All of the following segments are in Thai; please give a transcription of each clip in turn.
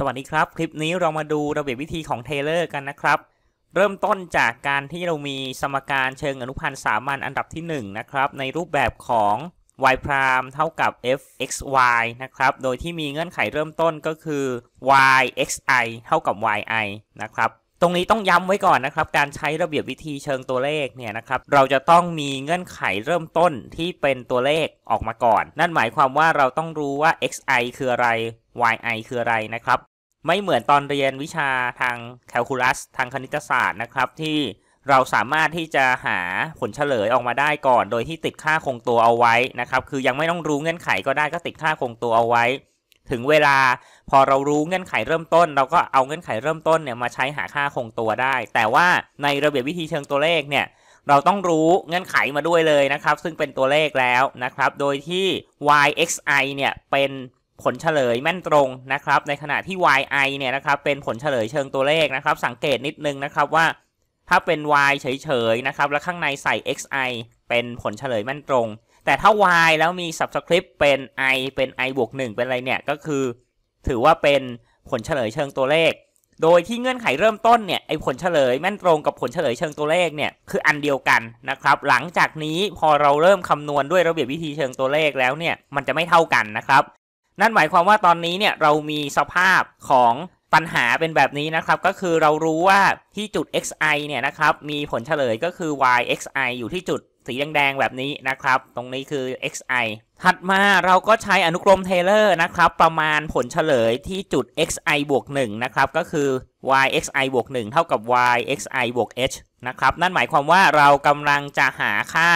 สวัสดีครับ คลิปนี้เรามาดูระเบียบวิธีของเทเลอร์กันนะครับ เริ่มต้นจากการที่เรามีสมการเชิงอนุพันธ์สามัญอันดับที่1นะครับในรูปแบบของ y พรามเท่ากับ f x y นะครับโดยที่มีเงื่อนไขเริ่มต้นก็คือ y x i เท่ากับ y i นะครับตรงนี้ต้องย้ำไว้ก่อนนะครับการใช้ระเบียบวิธีเชิงตัวเลขเนี่ยนะครับเราจะต้องมีเงื่อนไขเริ่มต้นที่เป็นตัวเลขออกมาก่อน นั่นหมายความว่าเราต้องรู้ว่า x i คืออะไร yi คืออะไรนะครับ ไม่เหมือนตอนเรียนวิชาทางแคลคูลัส ทางคณิตศาสตร์นะครับ ที่เราสามารถที่จะหาผลเฉลยออกมาได้ก่อน โดยที่ติดค่าคงตัวเอาไว้นะครับ คือยังไม่ต้องรู้เงื่อนไขก็ได้ก็ติดค่าคงตัวเอาไว้ ถึงเวลาพอเรารู้เงื่อนไขเริ่มต้น เราก็เอาเงื่อนไขเริ่มต้นเนี่ยมาใช้หาค่าคงตัวได้ แต่ว่าในระเบียบวิธีเชิงตัวเลขเนี่ยเราต้องรู้เงื่อนไขมาด้วยเลยนะครับซึ่งเป็นตัวเลขแล้วนะครับโดยที่ yxi เนี่ยเป็นผลเฉลยแม่นตรงนะครับ ในขณะที่ yi เนี่ยนะครับเป็นผลเฉลยเชิงตัวเลขนะครับ สังเกตนิดนึงนะครับว่า ถ้าเป็น y เฉยๆนะครับแล้วข้างในใส่ xi เป็นผลเฉลยแม่นตรง แต่ถ้า y แล้วมี subscript เป็น i เป็น i บวก1เป็นอะไรเนี่ยก็คือ ถือว่าเป็นผลเฉลยเชิงตัวเลข โดยที่เงื่อนไขเริ่มต้นเนี่ยไอ้ผลเฉลยแม่นตรงกับผลเฉลยเชิงตัวเลขเนี่ยคืออันเดียวกันนะครับ หลังจากนี้พอเราเริ่มคำนวณด้วยระเบียบวิธีเชิงตัวเลขแล้วเนี่ยมันจะไม่เท่ากันนะครับนั่นหมายความว่าตอนนี้เนี่ยเรามีสภาพของปัญหาเป็นแบบนี้นะครับ ก็คือเรารู้ว่าที่จุด xi เนี่ยนะครับมีผลเฉลยก็คือ yxi อยู่ที่จุดสีแดงๆแบบนี้นะครับ ตรงนี้คือ xi ถัดมาเราก็ใช้อนุกรมเทเลอร์นะครับประมาณผลเฉลยที่จุด xi บวก1นะครับก็คือ yxi บวก1เท่ากับ yxi บวก h นะครับนั่นหมายความว่าเรากำลังจะหาค่า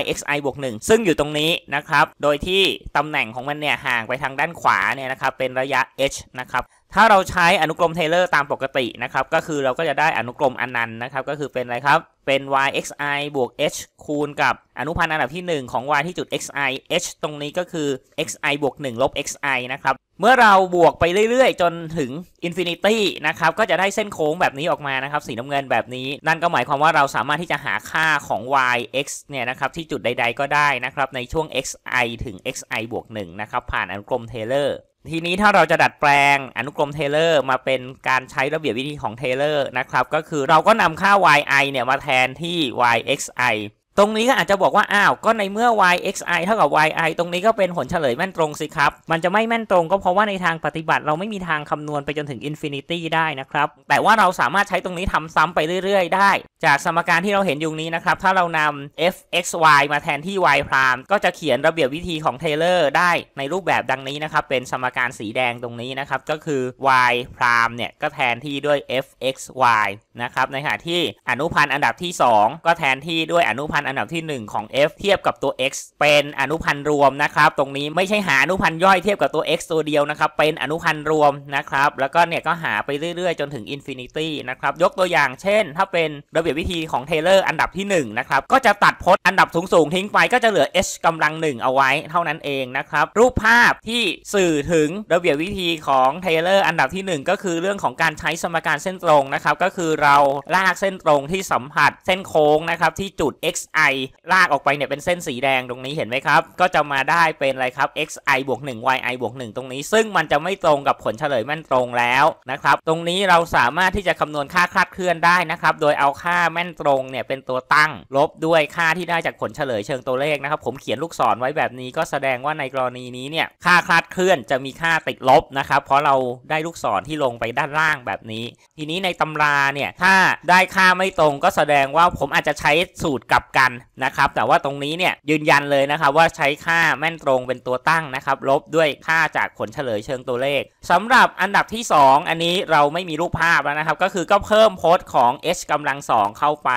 yxi บวก1ซึ่งอยู่ตรงนี้นะครับโดยที่ตำแหน่งของมันเนี่ยห่างไปทางด้านขวาเนี่ยนะครับเป็นระยะ h นะครับถ้าเราใช้อนุกรมเทเลอร์ตามปกตินะครับก็คือเราก็จะได้อนุกรมอนันต์นะครับก็คือเป็นอะไรครับเป็น yxi บวก h คูณกับอนุพันธ์อันดับที่ 1 ของ y ที่จุด xi h ตรงนี้ก็คือ xi บวก 1 ลบ xi นะครับ เมื่อเราบวกไปเรื่อยๆ จนถึงอินฟินิตี้นะครับ ก็จะได้เส้นโค้งแบบนี้ออกมานะครับ สีน้ำเงินแบบนี้ นั่นก็หมายความว่าเราสามารถที่จะหาค่าของ y x เนี่ยนะครับที่จุดใดๆก็ได้นะครับในช่วง xi ถึง xi บวก1นะครับผ่านอนุกรมเทเลอร์ ทีนี้ถ้าเราจะดัดแปลงอนุกรมเทเลอร์ มาเป็นการใช้ระเบียบวิธีของเทเลอร์นะครับ ก็คือเราก็นำค่า yi เนี่ยมาแทนที่ yxi ตรงนี้ก็อาจจะบอกว่าอ้าว ก็ในเมื่อ y x i เท่ากับ y i ตรงนี้ก็เป็นผลเฉลยแม่นตรงสิครับ มันจะไม่แม่นตรงก็เพราะว่าในทางปฏิบัติเราไม่มีทางคำนวณไปจนถึงอินฟินิตี้ได้นะครับ แต่ว่าเราสามารถใช้ตรงนี้ทำซ้ำไปเรื่อยๆได้ จากสมการที่เราเห็นอยู่นี้นะครับ ถ้าเรานำ f x y มาแทนที่ y พรามก็จะเขียนระเบียบวิธีของเทเลอร์ได้ในรูปแบบดังนี้นะครับ เป็นสมการสีแดงตรงนี้นะครับ ก็คือ y พรามเนี่ยก็แทนที่ด้วย f x y นะครับ ในขณะที่อนุพันธ์อันดับที่ 2 ก็แทนที่ด้วยอนุพันธ์อันดับที่ 1 ของ f เทียบกับตัว x เป็นอนุพันธ์รวมนะครับตรงนี้ไม่ใช่หาอนุพันธ์ย่อยเทียบกับตัว x ตัวเดียวนะครับเป็นอนุพันธ์รวมนะครับแล้วก็เนี่ยก็หาไปเรื่อย ๆ จนถึงอินฟินิตี้นะครับยกตัวอย่างเช่น ถ้าเป็นระเบียบวิธีของเทเลอร์อันดับที่1นะครับก็จะตัดพจน์อันดับสูง ๆ ทิ้งไปก็จะเหลือ h กำลังหนึ่งเอาไว้ เท่านั้นเองนะครับรูปภาพที่สื่อถึง ระเบียบวิธีของเทเลอร์อันดับที่ 1 ก็คือเรื่องของการใช้สมการเส้นตรงนะครับก็คือเราลากเส้นตรงที่สัมผัสเส้นโค้งนะครับที่จุด x xi ลากออกไปเนี่ยเป็นเส้นสีแดงตรงนี้เห็นไหมครับก็จะมาได้เป็นอะไรครับ xi บวก1 yi บวก1ตรงนี้ ซึ่งมันจะไม่ตรงกับผลเฉลยแม่นตรงแล้วนะครับตรงนี้เราสามารถที่จะคำนวณค่าคลาดเคลื่อนได้นะครับโดยเอาค่าแม่นตรงเนี่ยเป็นตัวตั้งลบด้วยค่าที่ได้จากผลเฉลยเชิงตัวเลขนะครับผมเขียนลูกศรไว้แบบนี้ก็แสดงว่าในกรณีนี้เนี่ยค่าคลาดเคลื่อนจะมีค่าติดลบนะครับเพราะเราได้ลูกศรที่ลงไปด้านล่างแบบนี้ ทีนี้ในตำราเนี่ยถ้าได้ค่าไม่ตรงก็แสดงว่าผมอาจจะใช้สูตรกลับกันันนะครับแต่ว่าตรงนี้เนี่ย ยืนยันเลยนะครับว่าใช้ค่าแม่นตรงเป็นตัวตั้งนะครับ ลบด้วยค่าจากผลเฉลยเชิงตัวเลข สำหรับอันดับที่ 2 อันนี้เราไม่มีรูปภาพแล้วนะครับ ก็คือก็เพิ่มโพสต์ของ h กำลัง 2 เข้าไป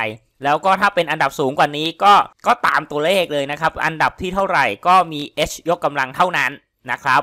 แล้วก็ถ้าเป็นอันดับสูงกว่านี้ก็ก็ตามตัวเลขเลยนะครับ อันดับที่เท่าไหร่ก็มี h ยกกำลังเท่านั้นนะครับ